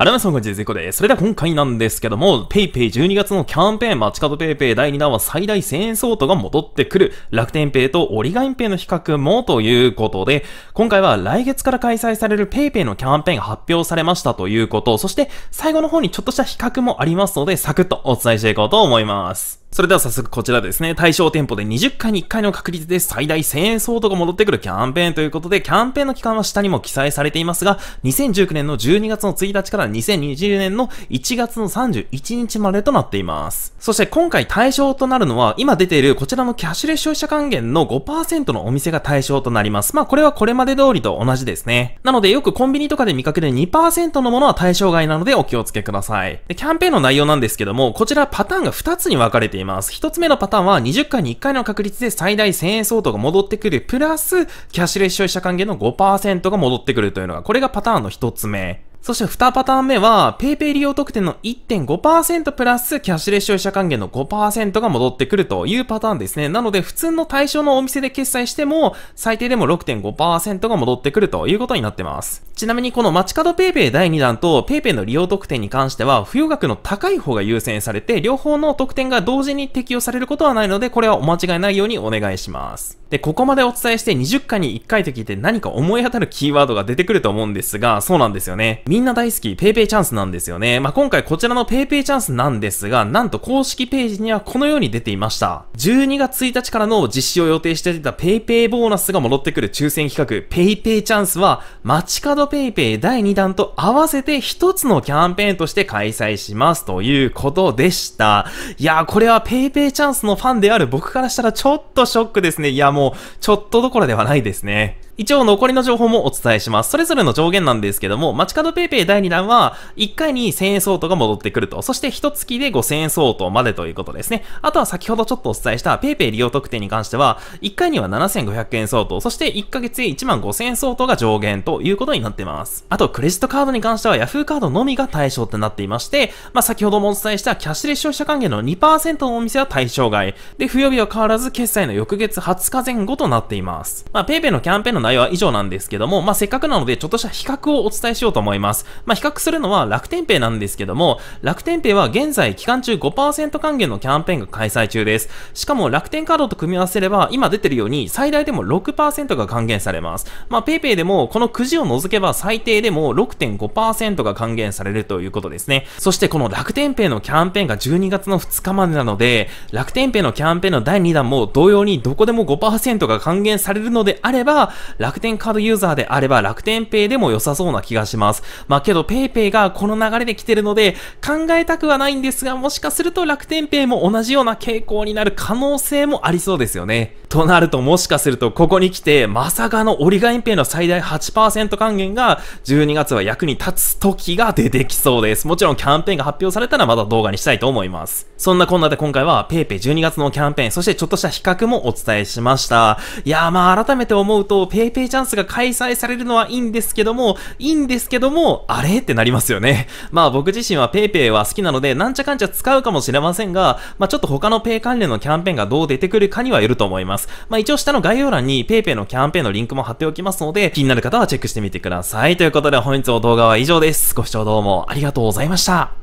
あらみさん、こんにちは、です。それでは今回なんですけども、PayPay 12月のキャンペーン、街角 PayPay 第2弾は最大1000円相当が戻ってくる、楽天 Pay とオリガイン Pay の比較もということで、今回は来月から開催される PayPay のキャンペーンが発表されましたということ、そして最後の方にちょっとした比較もありますので、サクッとお伝えしていこうと思います。それでは早速こちらですね、対象店舗で20回に1回の確率で最大1000円相当が戻ってくるキャンペーンということで、キャンペーンの期間は下にも記載されていますが、2019年の12月の1日から2020年の1月の31日までとなっています。そして今回対象となるのは、今出ているこちらのキャッシュレス消費者還元の5%のお店が対象となります。まあこれはこれまで通りと同じですね。なのでよくコンビニとかで見かける2%のものは対象外なのでお気をつけください。でキャンペーンの内容なんですけども、こちらパターンが2つに分かれてています。一つ目のパターンは20回に1回の確率で最大1000円相当が戻ってくる、プラスキャッシュレス消費者還元の5%が戻ってくるというのが、これがパターンの一つ目。そして2パターン目は、PayPay 利用特典の1.5%プラスキャッシュレス消費者還元の5%が戻ってくるというパターンですね。なので、普通の対象のお店で決済しても、最低でも6.5%が戻ってくるということになってます。ちなみに、この街角 PayPay 第2弾と PayPay の利用特典に関しては、付与額の高い方が優先されて、両方の特典が同時に適用されることはないので、これはお間違いないようにお願いします。で、ここまでお伝えして20回に1回と聞いて何か思い当たるキーワードが出てくると思うんですが、そうなんですよね。みんな大好き PayPay チャンスなんですよね。まあ、今回こちらの PayPay チャンスなんですが、なんと公式ページにはこのように出ていました。12月1日からの実施を予定していた PayPay ボーナスが戻ってくる抽選企画 PayPay チャンスは、街角 PayPay 第2弾と合わせて1つのキャンペーンとして開催しますということでした。いやー、これは PayPay チャンスのファンである僕からしたらちょっとショックですね。いや、もう、ちょっとどころではないですね。一応残りの情報もお伝えします。それぞれの上限なんですけども、街角ペイペイ第2弾は、1回に1000円相当が戻ってくると。そして、1月で5000円相当までということですね。あとは先ほどちょっとお伝えした PayPay 利用特典に関しては、1回には7500円相当、そして1ヶ月で1万5000円相当が上限ということになっています。あと、クレジットカードに関しては Yahoo カードのみが対象となっていまして、まあ、先ほどもお伝えしたキャッシュレス消費者還元の2%のお店は対象外。で、不要日は変わらず決済の翌月20日前後となっています。まあ、PayPay のキャンペーンの内容は以上なんですけども、まあ、せっかくなのでちょっとした比較をお伝えしようと思います。ます。まあ、比較するのは楽天ペイなんですけども、楽天ペイは現在期間中5%還元のキャンペーンが開催中です。しかも楽天カードと組み合わせれば、今出てるように最大でも6%が還元されます。まあ、ペイペイでもこのくじを除けば最低でも6.5%が還元されるということですね。そしてこの楽天ペイのキャンペーンが12月の2日までなので、楽天ペイのキャンペーンの第2弾も同様にどこでも5%が還元されるのであれば、楽天カードユーザーであれば楽天ペイでも良さそうな気がします。まあけど PayPay がこの流れで来てるので考えたくはないんですがもしかすると楽天 Pay も同じような傾向になる可能性もありそうですよね。となるともしかするとここに来てまさかのリガインペイの最大8%還元が12月は役に立つ時が出てきそうです。もちろんキャンペーンが発表されたらまた動画にしたいと思います。そんなこんなで今回は PayPay12 月のキャンペーン、そしてちょっとした比較もお伝えしました。いやーまあ改めて思うと PayPay チャンスが開催されるのはいいんですけども、いいんですけども、も、あれってなりますよね。まあ僕自身は PayPay は好きなので、なんちゃかんちゃ使うかもしれませんが、まあちょっと他の Pay 関連のキャンペーンがどう出てくるかにはよると思います。まあ一応下の概要欄に PayPay のキャンペーンのリンクも貼っておきますので、気になる方はチェックしてみてください。ということで本日の動画は以上です。ご視聴どうもありがとうございました。